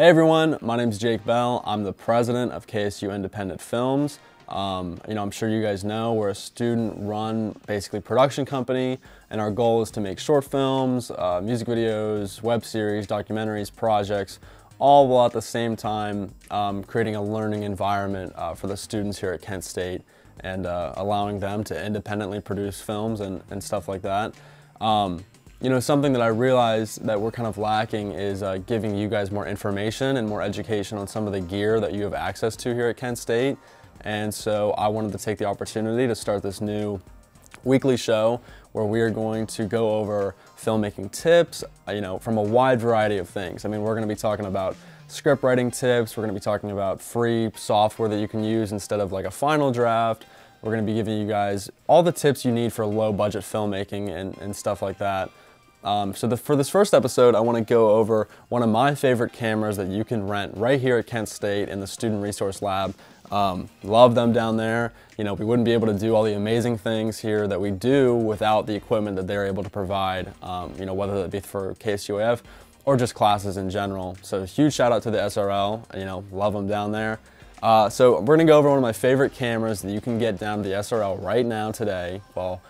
Hey everyone, my name is Jake Bell. I'm the president of KSU Independent Films. Um, you know, I'm sure you guys know we're a student-run, basically production company, and our goal is to make short films, uh, music videos, web series, documentaries, projects, all while at the same time um, creating a learning environment uh, for the students here at Kent State and uh, allowing them to independently produce films and, and stuff like that. Um, you know, something that I realize that we're kind of lacking is uh, giving you guys more information and more education on some of the gear that you have access to here at Kent State. And so I wanted to take the opportunity to start this new weekly show where we are going to go over filmmaking tips, uh, you know, from a wide variety of things. I mean, we're gonna be talking about script writing tips, we're gonna be talking about free software that you can use instead of like a final draft. We're gonna be giving you guys all the tips you need for low budget filmmaking and, and stuff like that. Um, so the, for this first episode, I want to go over one of my favorite cameras that you can rent right here at Kent State in the Student Resource Lab. Um, love them down there. You know, we wouldn't be able to do all the amazing things here that we do without the equipment that they're able to provide, um, you know, whether that be for KSUAF or just classes in general. So huge shout out to the SRL, you know, love them down there. Uh, so we're gonna go over one of my favorite cameras that you can get down to the SRL right now today. Well,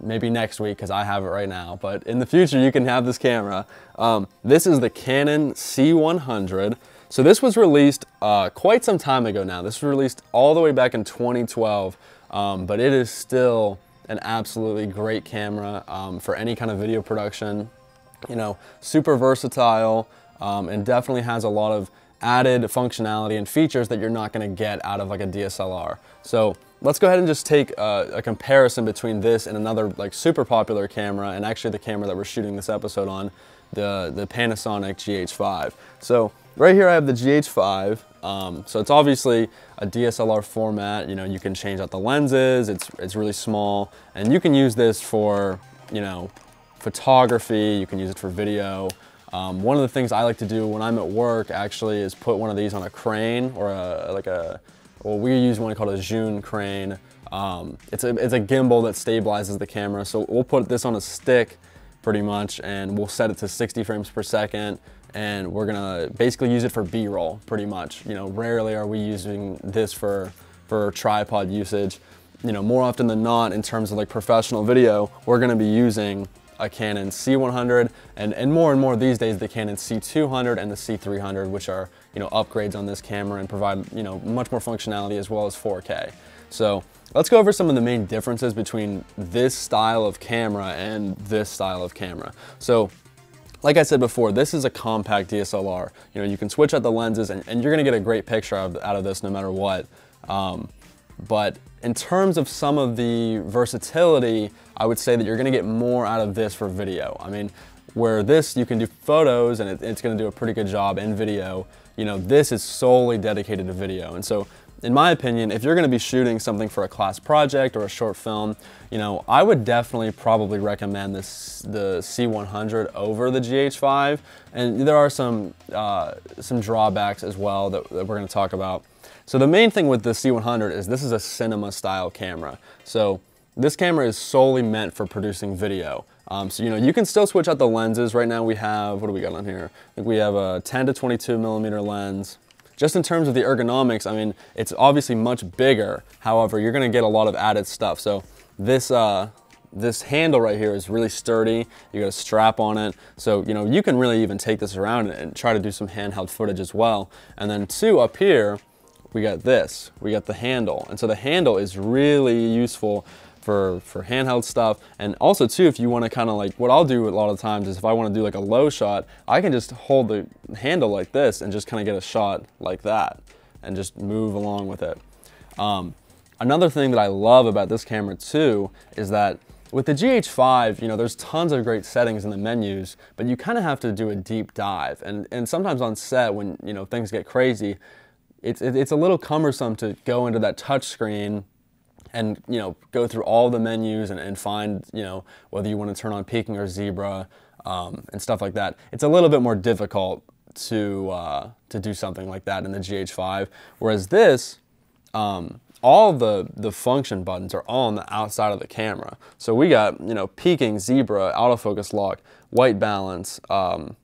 maybe next week because I have it right now, but in the future you can have this camera. Um, this is the Canon C100. So this was released uh, quite some time ago now. This was released all the way back in 2012, um, but it is still an absolutely great camera um, for any kind of video production. You know, super versatile um, and definitely has a lot of added functionality and features that you're not gonna get out of like a DSLR. So Let's go ahead and just take a, a, comparison between this and another like super popular camera and actually the camera that we're shooting this episode on, the, the Panasonic GH5. So right here I have the GH5. Um, so it's obviously a DSLR format. You know, you can change out the lenses. It's, it's really small and you can use this for, you know, photography. You can use it for video. Um, one of the things I like to do when I'm at work actually is put one of these on a crane or a, like a, well, we use one called a June crane. Um, it's, a, it's a gimbal that stabilizes the camera. So we'll put this on a stick pretty much and we'll set it to 60 frames per second and we're gonna basically use it for B-roll pretty much. You know, rarely are we using this for, for tripod usage. You know, more often than not in terms of like professional video, we're gonna be using a Canon C100, and, and more and more these days, the Canon C200 and the C300, which are, you know, upgrades on this camera and provide, you know, much more functionality as well as 4K. So let's go over some of the main differences between this style of camera and this style of camera. So like I said before, this is a compact DSLR. You know, you can switch out the lenses and, and you're gonna get a great picture out of, out of this no matter what. Um, but in terms of some of the versatility I would say that you're gonna get more out of this for video. I mean, where this, you can do photos and it, it's gonna do a pretty good job in video. You know, this is solely dedicated to video. And so in my opinion, if you're gonna be shooting something for a class project or a short film, you know, I would definitely probably recommend this, the C100 over the GH5. And there are some, uh, some drawbacks as well that, that we're gonna talk about. So the main thing with the C100 is this is a cinema style camera. So this camera is solely meant for producing video. Um, so, you know, you can still switch out the lenses. Right now we have, what do we got on here? I think we have a 10 to 22 millimeter lens. Just in terms of the ergonomics, I mean, it's obviously much bigger. However, you're gonna get a lot of added stuff. So this, uh, this handle right here is really sturdy. You got a strap on it. So, you know, you can really even take this around and try to do some handheld footage as well. And then two up here, we got this, we got the handle. And so the handle is really useful for, for handheld stuff. And also too, if you wanna kinda like, what I'll do a lot of times is if I wanna do like a low shot, I can just hold the handle like this and just kinda get a shot like that and just move along with it. Um, another thing that I love about this camera too is that with the GH5, you know, there's tons of great settings in the menus, but you kind of have to do a deep dive. And, and sometimes on set when, you know, things get crazy, it's, it's a little cumbersome to go into that touch screen and you know go through all the menus and, and find you know whether you want to turn on peaking or zebra um, and stuff like that. It's a little bit more difficult to uh, to do something like that in the GH5, whereas this. Um, all the, the function buttons are all on the outside of the camera. So we got, you know, peaking, zebra, autofocus lock, white balance, um,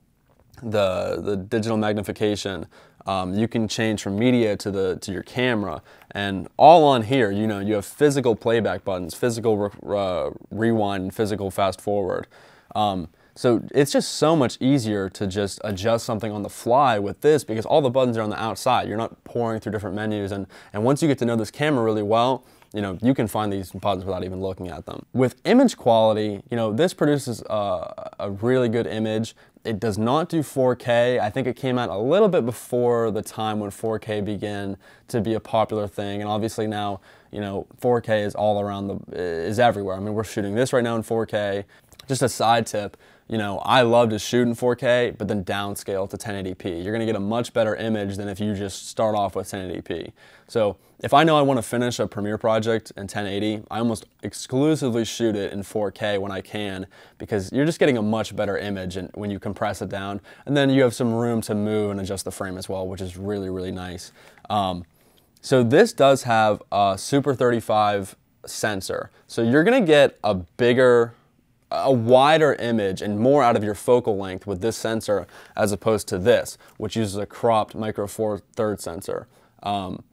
the, the digital magnification, um, you can change from media to the to your camera, and all on here. You know, you have physical playback buttons, physical re uh, rewind, and physical fast forward. Um, so it's just so much easier to just adjust something on the fly with this because all the buttons are on the outside. You're not pouring through different menus. And, and once you get to know this camera really well, you know, you can find these composites without even looking at them. With image quality, you know, this produces a, a really good image. It does not do 4K. I think it came out a little bit before the time when 4K began to be a popular thing. And obviously now, you know, 4K is all around the, is everywhere. I mean, we're shooting this right now in 4K. Just a side tip, you know, I love to shoot in 4K, but then downscale to 1080p. You're gonna get a much better image than if you just start off with 1080p. So if I know I wanna finish a Premiere project in 1080, I almost exclusively shoot it in 4K when I can, because you're just getting a much better image and when you compress it down. And then you have some room to move and adjust the frame as well, which is really, really nice. Um, so this does have a Super 35 sensor. So you're gonna get a bigger a wider image and more out of your focal length with this sensor as opposed to this, which uses a cropped micro four third sensor. Um,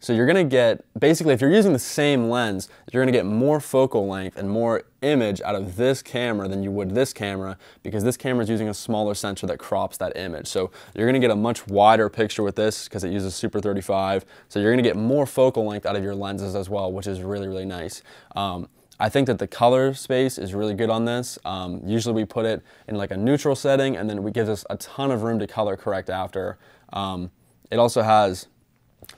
so you're gonna get, basically if you're using the same lens, you're gonna get more focal length and more image out of this camera than you would this camera because this camera is using a smaller sensor that crops that image. So you're gonna get a much wider picture with this because it uses Super 35. So you're gonna get more focal length out of your lenses as well, which is really, really nice. Um, I think that the color space is really good on this. Um, usually we put it in like a neutral setting and then it gives us a ton of room to color correct after. Um, it also has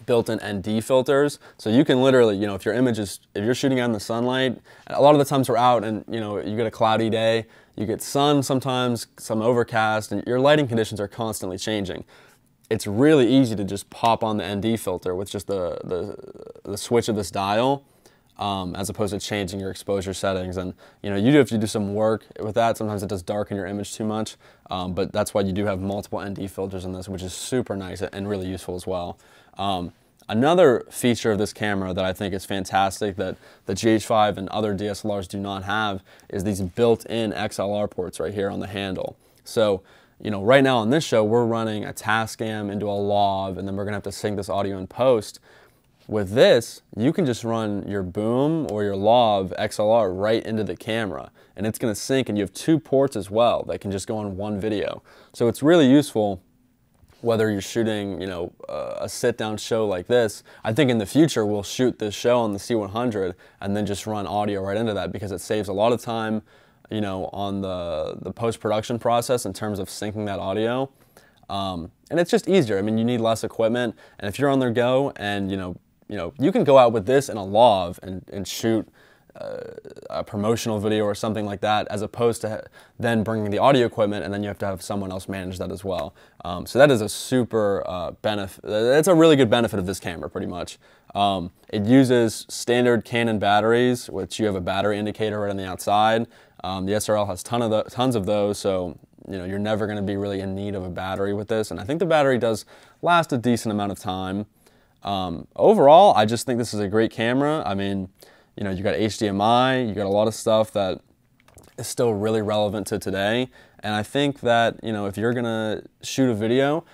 built-in ND filters. So you can literally, you know, if your image is, if you're shooting out in the sunlight, a lot of the times we're out and, you know, you get a cloudy day, you get sun sometimes, some overcast, and your lighting conditions are constantly changing it's really easy to just pop on the ND filter with just the, the, the, switch of this dial um, as opposed to changing your exposure settings. And you know, you do have to do some work with that. Sometimes it does darken your image too much, um, but that's why you do have multiple ND filters in this, which is super nice and really useful as well. Um, another feature of this camera that I think is fantastic that the GH5 and other DSLRs do not have is these built-in XLR ports right here on the handle. So you know, right now on this show, we're running a Tascam into a lav, and then we're gonna have to sync this audio in post. With this, you can just run your boom or your lav XLR right into the camera and it's gonna sync and you have two ports as well that can just go on one video. So it's really useful whether you're shooting, you know, uh, a sit-down show like this. I think in the future we'll shoot this show on the C100 and then just run audio right into that because it saves a lot of time, you know, on the, the post-production process in terms of syncing that audio. Um, and it's just easier. I mean, you need less equipment, and if you're on the go and, you know, you know, you can go out with this and a lav and, and shoot uh, a promotional video or something like that, as opposed to then bringing the audio equipment and then you have to have someone else manage that as well. Um, so that is a super uh, benefit. That's a really good benefit of this camera, pretty much. Um, it uses standard Canon batteries, which you have a battery indicator right on the outside. Um, the SRL has ton of the, tons of those, so you know you're never going to be really in need of a battery with this. And I think the battery does last a decent amount of time. Um, overall, I just think this is a great camera. I mean, you know, you got HDMI, you got a lot of stuff that is still really relevant to today. And I think that, you know, if you're gonna shoot a video,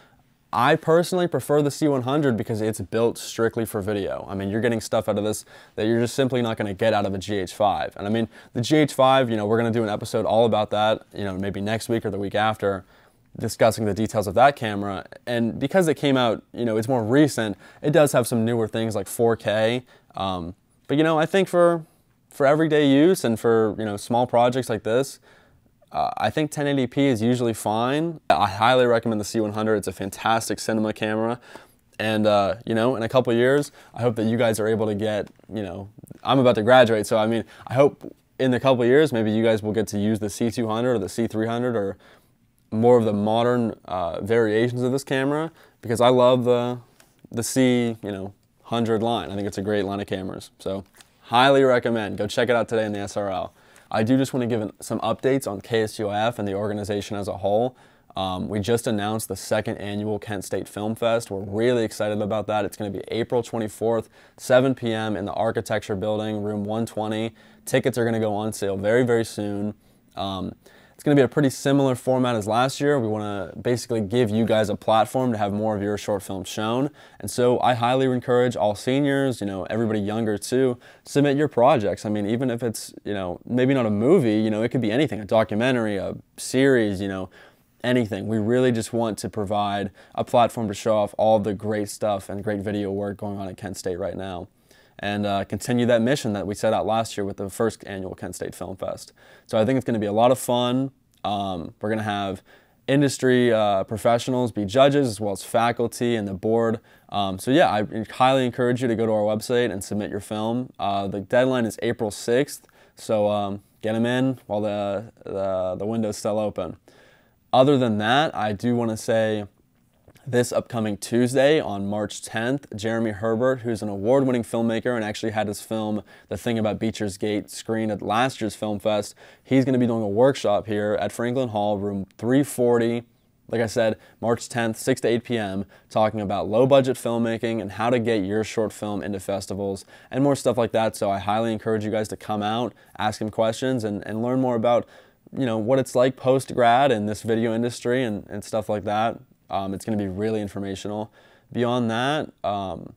I personally prefer the C100 because it's built strictly for video. I mean, you're getting stuff out of this that you're just simply not going to get out of a GH5. And I mean, the GH5, you know, we're going to do an episode all about that, you know, maybe next week or the week after discussing the details of that camera. And because it came out, you know, it's more recent, it does have some newer things like 4K. Um, but you know, I think for for everyday use and for you know small projects like this, uh, I think 1080p is usually fine. I highly recommend the C100. It's a fantastic cinema camera. And uh, you know, in a couple years, I hope that you guys are able to get, you know, I'm about to graduate, so I mean, I hope in a couple years, maybe you guys will get to use the C200 or the C300 or more of the modern uh, variations of this camera because I love the, the C, you know, 100 line. I think it's a great line of cameras. So highly recommend. Go check it out today in the SRL. I do just want to give some updates on KSUF and the organization as a whole. Um, we just announced the second annual Kent State Film Fest. We're really excited about that. It's going to be April 24th, 7 p.m. in the Architecture Building, room 120. Tickets are going to go on sale very, very soon. Um, going to be a pretty similar format as last year. We want to basically give you guys a platform to have more of your short films shown. And so I highly encourage all seniors, you know, everybody younger too, submit your projects. I mean, even if it's, you know, maybe not a movie, you know, it could be anything, a documentary, a series, you know, anything. We really just want to provide a platform to show off all the great stuff and great video work going on at Kent State right now and uh, continue that mission that we set out last year with the first annual Kent State Film Fest. So I think it's going to be a lot of fun. Um, we're going to have industry uh, professionals be judges as well as faculty and the board. Um, so yeah, I highly encourage you to go to our website and submit your film. Uh, the deadline is April 6th, so um, get them in while the, the, the window's still open. Other than that, I do want to say this upcoming Tuesday on March 10th, Jeremy Herbert, who's an award winning filmmaker and actually had his film The Thing About Beecher's Gate screened at last year's Film Fest, he's going to be doing a workshop here at Franklin Hall, room 340. Like I said, March 10th, 6 to 8 p.m., talking about low budget filmmaking and how to get your short film into festivals and more stuff like that. So I highly encourage you guys to come out, ask him questions, and, and learn more about you know what it's like post grad in this video industry and, and stuff like that um, it's going to be really informational. Beyond that, um,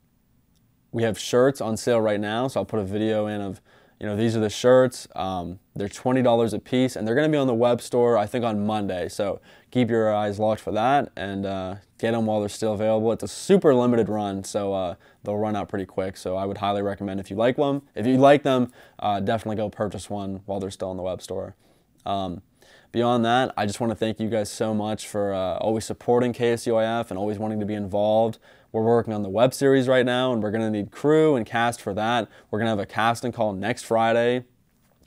we have shirts on sale right now, so I'll put a video in of, you know, these are the shirts. Um, they're $20 a piece, and they're going to be on the web store, I think, on Monday. So keep your eyes locked for that and uh, get them while they're still available. It's a super limited run, so uh, they'll run out pretty quick. So I would highly recommend if you like them, if you like them, uh, definitely go purchase one while they're still on the web store. Um, Beyond that, I just want to thank you guys so much for uh, always supporting KSUIF and always wanting to be involved. We're working on the web series right now, and we're going to need crew and cast for that. We're going to have a casting call next Friday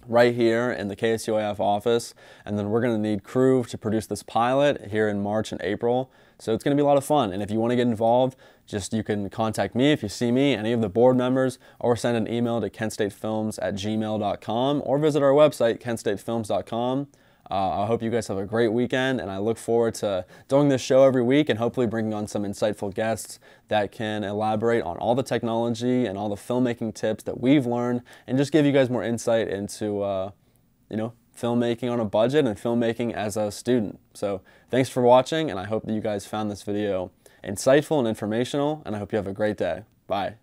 right here in the KSUIF office, and then we're going to need crew to produce this pilot here in March and April. So it's going to be a lot of fun, and if you want to get involved, just you can contact me if you see me, any of the board members, or send an email to kentstatefilms at gmail.com, or visit our website, kentstatefilms.com. Uh, I hope you guys have a great weekend, and I look forward to doing this show every week and hopefully bringing on some insightful guests that can elaborate on all the technology and all the filmmaking tips that we've learned and just give you guys more insight into, uh, you know, filmmaking on a budget and filmmaking as a student. So thanks for watching, and I hope that you guys found this video insightful and informational, and I hope you have a great day. Bye.